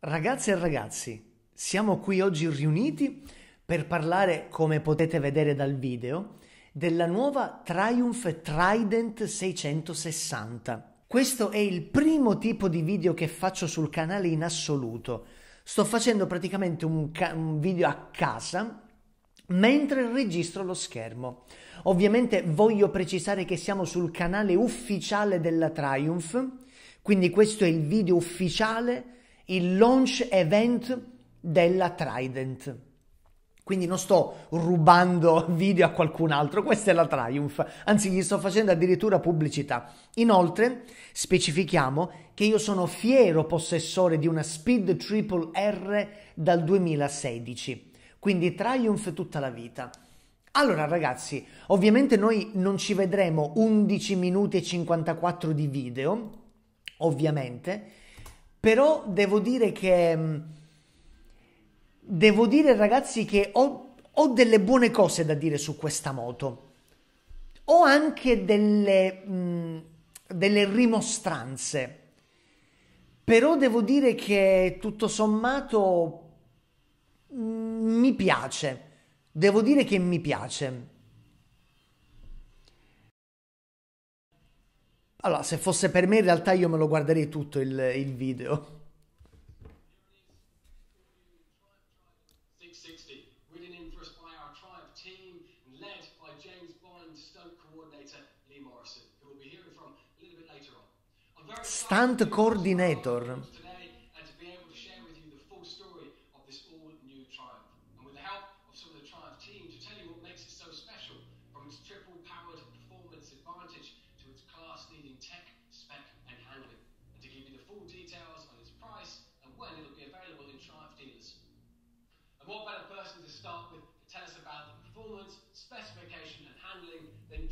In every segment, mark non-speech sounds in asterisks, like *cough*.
Ragazze e ragazzi, siamo qui oggi riuniti per parlare, come potete vedere dal video, della nuova Triumph Trident 660. Questo è il primo tipo di video che faccio sul canale in assoluto. Sto facendo praticamente un, un video a casa mentre registro lo schermo. Ovviamente voglio precisare che siamo sul canale ufficiale della Triumph, quindi questo è il video ufficiale il launch event della Trident. Quindi non sto rubando *laughs* video a qualcun altro, questa è la Triumph, anzi gli sto facendo addirittura pubblicità. Inoltre specifichiamo che io sono fiero possessore di una Speed Triple R dal 2016, quindi Triumph tutta la vita. Allora ragazzi, ovviamente noi non ci vedremo 11 minuti e 54 di video, ovviamente, però devo dire che... Mm, devo dire ragazzi che ho, ho delle buone cose da dire su questa moto. Ho anche delle, mh, mm, delle rimostranze. Però devo dire che tutto sommato mh, mm, mi piace. Devo dire che mi piace. Allora, se fosse per me in realtà io me lo guarderei tutto il, il video. Stunt Coordinator.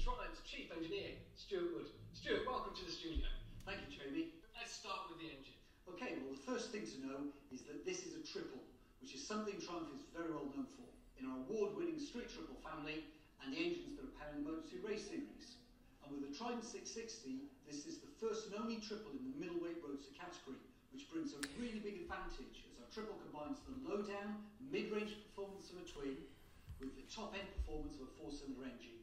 Triumph's Chief Engineer, Stuart Wood. Stuart, welcome to the studio. Thank you, Jamie. Let's start with the engine. Okay, well, the first thing to know is that this is a triple, which is something Triumph is very well known for in our award-winning Street Triple family and the engines that are powering the Moto2 race series. And with the Triumph 660, this is the first and only triple in the middleweight roadster category, which brings a really big advantage as our triple combines the low-down, mid-range performance of a twin with the top-end performance of a four-cylinder engine.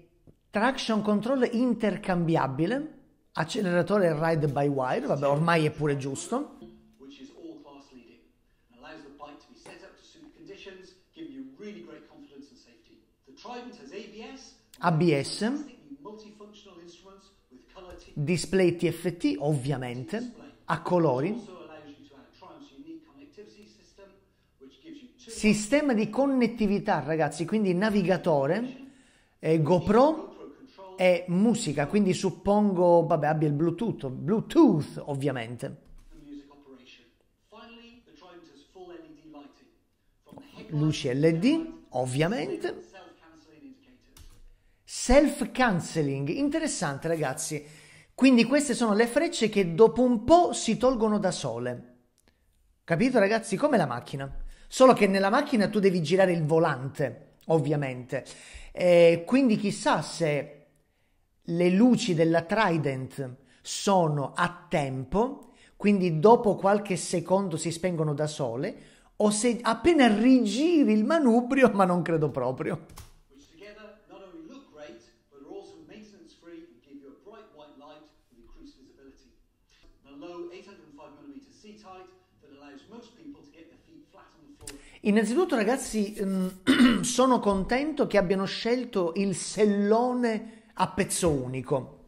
traction control intercambiabile, acceleratore ride by wire, vabbè ormai è pure giusto. ABS, display TFT ovviamente, a colori, sistema di connettività ragazzi, quindi navigatore, eh, GoPro è musica, quindi suppongo vabbè, abbia il Bluetooth, Bluetooth ovviamente. Luci LED, ovviamente. Self cancelling, interessante ragazzi. Quindi queste sono le frecce che dopo un po' si tolgono da sole. Capito ragazzi? Come la macchina. Solo che nella macchina tu devi girare il volante, ovviamente. Eh, quindi chissà se le luci della Trident sono a tempo, quindi dopo qualche secondo si spengono da sole, o se appena rigiri il manubrio, ma non credo proprio. Innanzitutto ragazzi ehm, *clears throat* sono contento che abbiano scelto il sellone a pezzo unico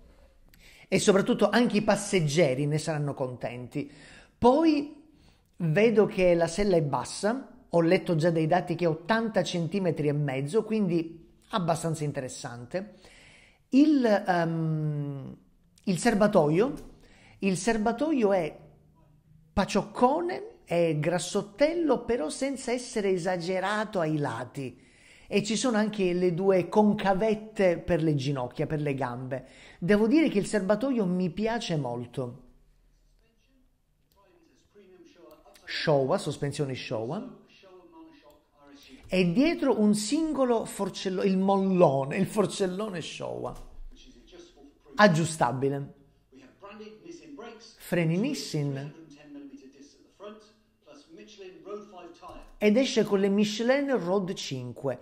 e soprattutto anche i passeggeri ne saranno contenti. Poi vedo che la sella è bassa, ho letto già dei dati che è 80 cm e mezzo, quindi abbastanza interessante. Il, um, il serbatoio, il serbatoio è pacioccone, è grassottello, però senza essere esagerato ai lati e ci sono anche le due concavette per le ginocchia, per le gambe. Devo dire che il serbatoio mi piace molto. Showa, sospensione Showa. E dietro un singolo forcellone, il mollone, il forcellone Showa. Aggiustabile. Freni Nissin ed esce con le Michelin Road 5.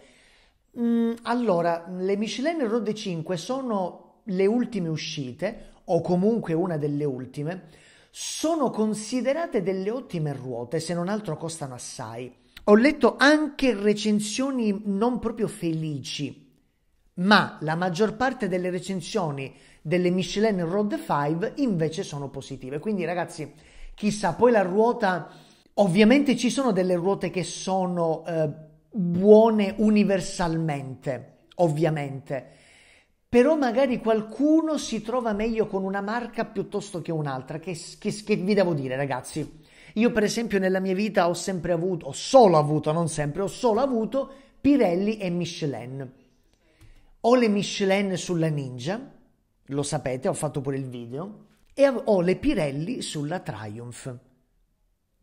Mm, allora, le Michelin Road 5 sono le ultime uscite, o comunque una delle ultime, sono considerate delle ottime ruote, se non altro costano assai. Ho letto anche recensioni non proprio felici, ma la maggior parte delle recensioni delle Michelin Road 5 invece sono positive. Quindi ragazzi, chissà, poi la ruota Ovviamente ci sono delle ruote che sono eh, buone universalmente, ovviamente, però magari qualcuno si trova meglio con una marca piuttosto che un'altra. Che, che, che vi devo dire, ragazzi? Io, per esempio, nella mia vita ho sempre avuto, ho solo avuto, non sempre, ho solo avuto Pirelli e Michelin. Ho le Michelin sulla Ninja, lo sapete, ho fatto pure il video, e ho le Pirelli sulla Triumph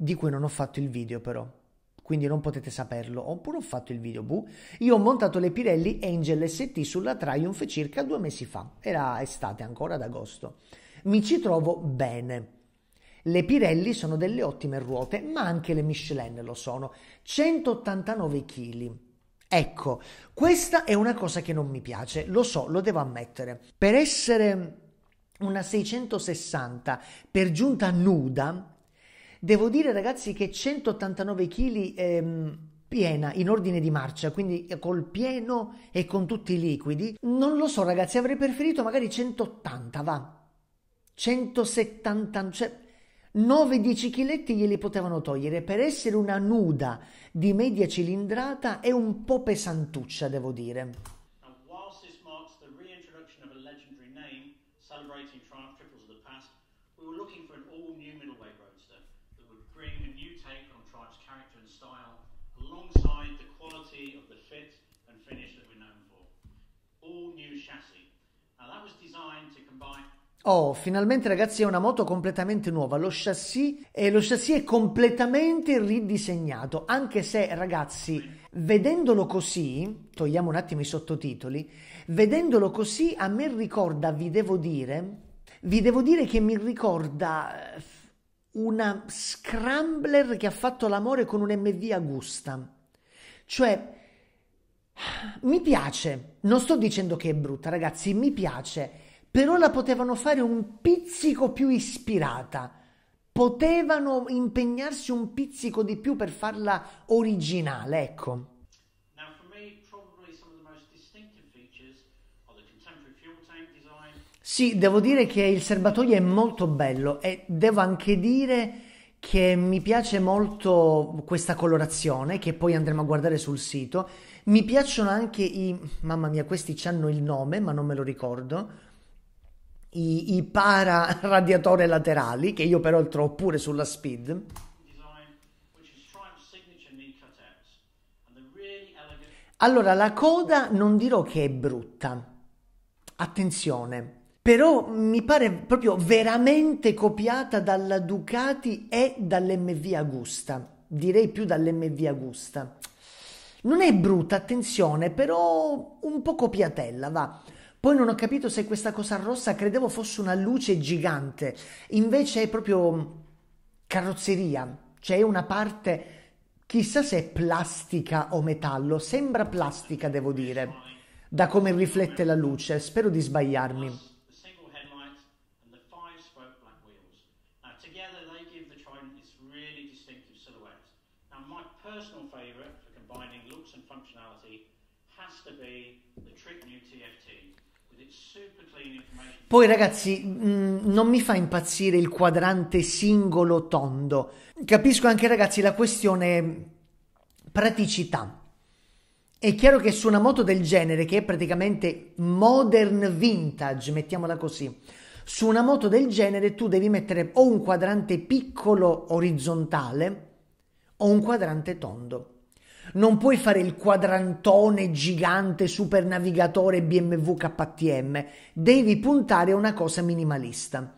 di cui non ho fatto il video però. Quindi non potete saperlo, oppure ho fatto il video, buh. Io ho montato le Pirelli Angel ST sulla Triumph circa due mesi fa, era estate ancora ad agosto. Mi ci trovo bene. Le Pirelli sono delle ottime ruote, ma anche le Michelin lo sono. 189 kg. Ecco, questa è una cosa che non mi piace, lo so, lo devo ammettere. Per essere una 660 per giunta nuda Devo dire ragazzi che 189 kg ehm, piena in ordine di marcia, quindi col pieno e con tutti i liquidi. Non lo so ragazzi, avrei preferito magari 180, va. 170, cioè 9-10 kg glieli potevano togliere. Per essere una nuda di media cilindrata è un po' pesantuccia, devo dire. Oh, finalmente ragazzi è una moto completamente nuova, lo chassis, eh, lo chassis è completamente ridisegnato, anche se ragazzi, vedendolo così, togliamo un attimo i sottotitoli, vedendolo così a me ricorda, vi devo dire, vi devo dire che mi ricorda eh, una scrambler che ha fatto l'amore con un MV Agusta. Cioè, mi piace, non sto dicendo che è brutta ragazzi, mi piace però la potevano fare un pizzico più ispirata, potevano impegnarsi un pizzico di più per farla originale, ecco. Sì, devo dire che il serbatoio è molto bello e devo anche dire che mi piace molto questa colorazione che poi andremo a guardare sul sito. Mi piacciono anche i... mamma mia, questi hanno il nome ma non me lo ricordo i, i para radiatori laterali che io peraltro ho pure sulla Speed. Allora, la coda non dirò che è brutta, attenzione, però mi pare proprio veramente copiata dalla Ducati e dall'MV Agusta, direi più dall'MV Agusta. Non è brutta, attenzione, però un po' copiatella, va. Poi non ho capito se questa cosa rossa credevo fosse una luce gigante, invece è proprio mm, carrozzeria, cioè è una parte chissà se è plastica o metallo, sembra plastica devo dire, da come riflette la luce, spero di sbagliarmi. Poi ragazzi, mh, mm, non mi fa impazzire il quadrante singolo tondo. Capisco anche ragazzi la questione praticità. È chiaro che su una moto del genere, che è praticamente modern vintage, mettiamola così, su una moto del genere tu devi mettere o un quadrante piccolo orizzontale o un quadrante tondo. Non puoi fare il quadrantone gigante super navigatore BMW KTM, devi puntare a una cosa minimalista.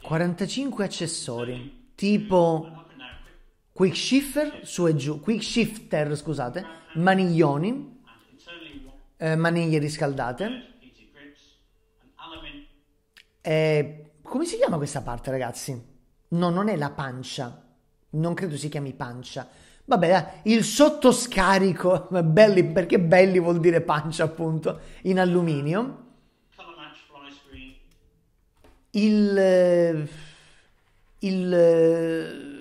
Quarantacinque accessori, tipo quick shifter su e giù, quick shifter, scusate, maniglioni, eh, maniglie riscaldate. Eh, come si chiama questa parte, ragazzi? No, non è la pancia. Non credo si chiami pancia. Vabbè, il sottoscarico, *laughs* belli, perché belli vuol dire pancia appunto, in alluminio. Il... Eh, il eh,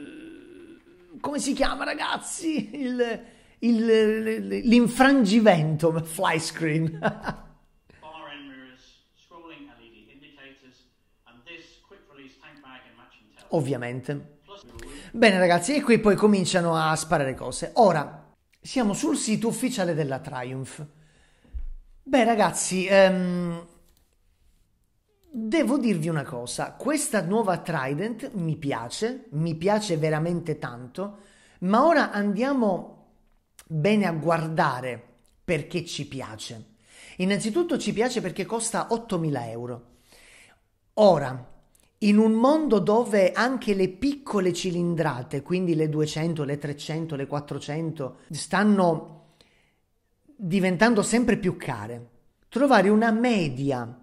come si chiama ragazzi? Il, il, l'infrangimento fly screen. *laughs* Ovviamente. Bene ragazzi, e qui poi cominciano a sparare cose. Ora, siamo sul sito ufficiale della Triumph. Beh ragazzi, um, Devo dirvi una cosa, questa nuova Trident mi piace, mi piace veramente tanto, ma ora andiamo bene a guardare perché ci piace. Innanzitutto ci piace perché costa 8.000 euro. Ora, in un mondo dove anche le piccole cilindrate, quindi le 200, le 300, le 400, stanno diventando sempre più care, trovare una media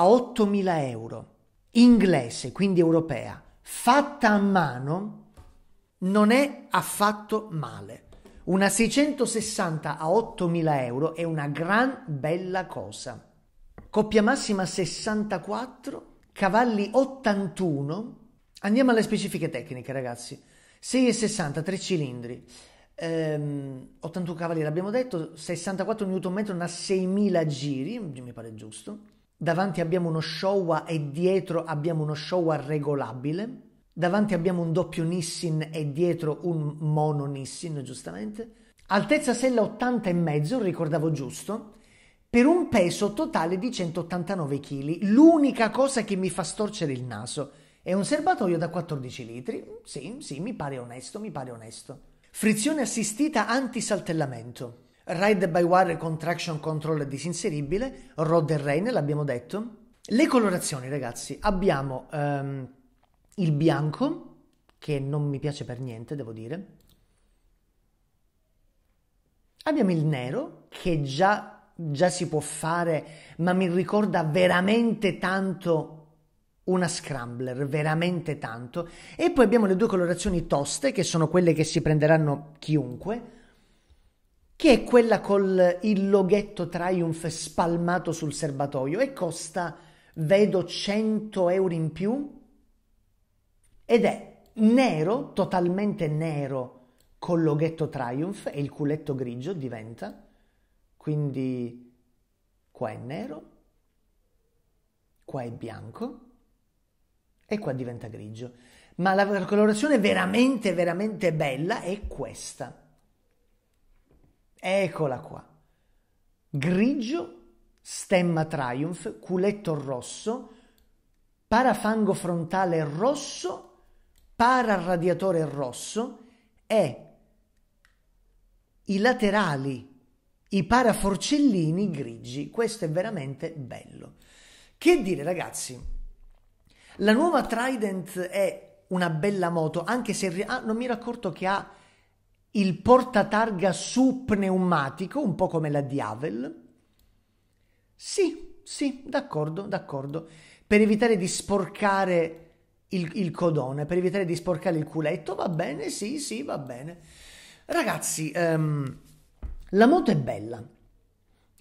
a 8.000 euro, inglese, quindi europea, fatta a mano, non è affatto male. Una 660 a 8.000 euro è una gran bella cosa. Coppia massima 64, cavalli 81. Andiamo alle specifiche tecniche, ragazzi. 6,60, 3 cilindri. 81 ehm, cavalli l'abbiamo detto, 64 Nm a 6.000 giri, mi pare giusto davanti abbiamo uno Showa e dietro abbiamo uno Showa regolabile, davanti abbiamo un doppio Nissin e dietro un mono Nissin, giustamente. Altezza sella 80,5, ricordavo giusto, per un peso totale di 189 kg. L'unica cosa che mi fa storcere il naso è un serbatoio da 14 litri. Sì, sì, mi pare onesto, mi pare onesto. Frizione assistita anti-saltellamento. Ride by Wire con Traction Control disinseribile, Rod and Rain l'abbiamo detto. Le colorazioni ragazzi, abbiamo ehm, il bianco, che non mi piace per niente devo dire, abbiamo il nero, che già, già si può fare, ma mi ricorda veramente tanto una scrambler, veramente tanto. E poi abbiamo le due colorazioni toste, che sono quelle che si prenderanno chiunque, che è quella con il loghetto Triumph spalmato sul serbatoio e costa, vedo, 100 euro in più ed è nero, totalmente nero, col loghetto Triumph e il culetto grigio diventa, quindi qua è nero, qua è bianco e qua diventa grigio. Ma la colorazione veramente, veramente bella è questa. Eccola qua. Grigio, stemma triumph, culetto rosso, parafango frontale rosso, pararadiatore rosso e i laterali, i paraforcellini grigi. Questo è veramente bello. Che dire ragazzi, la nuova Trident è una bella moto, anche se ah, non mi ero accorto che ha il portatarga su pneumatico, un po' come la Diavel? Sì, sì, d'accordo, d'accordo. Per evitare di sporcare il, il codone, per evitare di sporcare il culetto, va bene, sì, sì, va bene. Ragazzi, ehm, la moto è bella.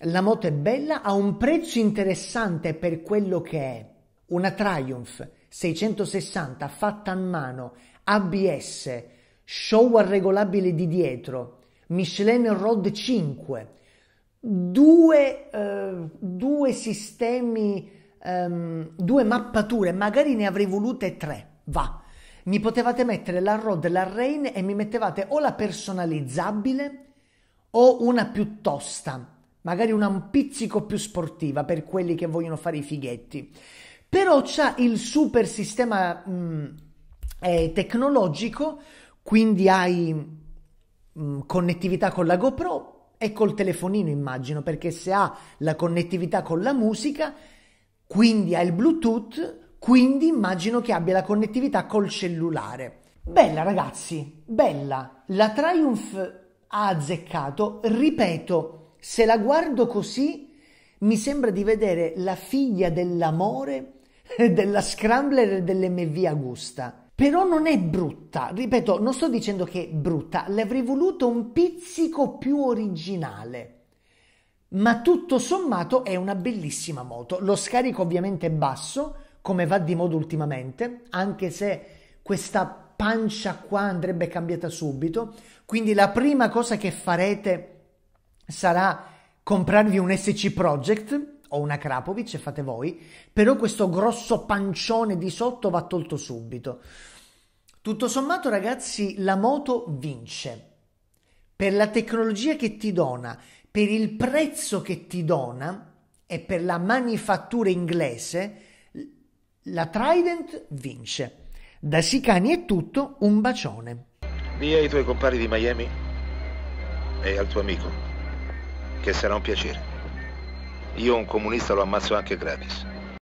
La moto è bella, ha un prezzo interessante per quello che è. Una Triumph 660 fatta a mano, ABS, shower regolabile di dietro, Michelin Rod 5, due, eh, due sistemi, ehm, due mappature, magari ne avrei volute tre, va. Mi potevate mettere la Rod, la Rain e mi mettevate o la personalizzabile o una più tosta, magari una un pizzico più sportiva per quelli che vogliono fare i fighetti. Però c'ha il super sistema mh, mm, eh, tecnologico quindi hai mh, mm, connettività con la GoPro e col telefonino immagino, perché se ha la connettività con la musica, quindi ha il Bluetooth, quindi immagino che abbia la connettività col cellulare. Bella ragazzi, bella. La Triumph ha azzeccato, ripeto, se la guardo così mi sembra di vedere la figlia dell'amore *laughs* della Scrambler e dell'MV Agusta però non è brutta. Ripeto, non sto dicendo che è brutta, l'avrei voluto un pizzico più originale. Ma tutto sommato è una bellissima moto. Lo scarico ovviamente è basso, come va di moda ultimamente, anche se questa pancia qua andrebbe cambiata subito. Quindi la prima cosa che farete sarà comprarvi un SC Project o una Krapovic fate voi, però questo grosso pancione di sotto va tolto subito. Tutto sommato ragazzi la moto vince per la tecnologia che ti dona, per il prezzo che ti dona e per la manifattura inglese, la Trident vince. Da Sicani è tutto, un bacione. Via ai tuoi compari di Miami e al tuo amico, che sarà un piacere. Io un comunista lo ammazzo anche gratis.